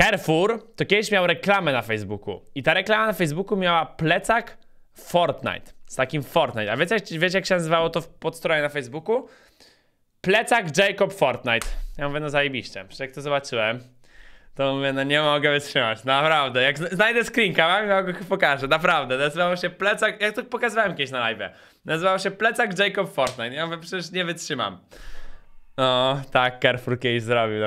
Carrefour to kiedyś miał reklamę na Facebooku. I ta reklama na Facebooku miała plecak Fortnite. Z takim Fortnite. A wiecie, wiecie jak się nazywało to pod stronie na Facebooku? Plecak Jacob Fortnite. Ja mówię, no zajebiście. Przecież jak to zobaczyłem, to mówię, no nie mogę wytrzymać. Naprawdę. Jak znajdę screenka, mam, ja go pokażę. Naprawdę. Nazywało się plecak, jak to pokazywałem kiedyś na live. Nazywało się plecak Jacob Fortnite. Ja mówię, przecież nie wytrzymam. No, tak Carrefour kiedyś zrobił.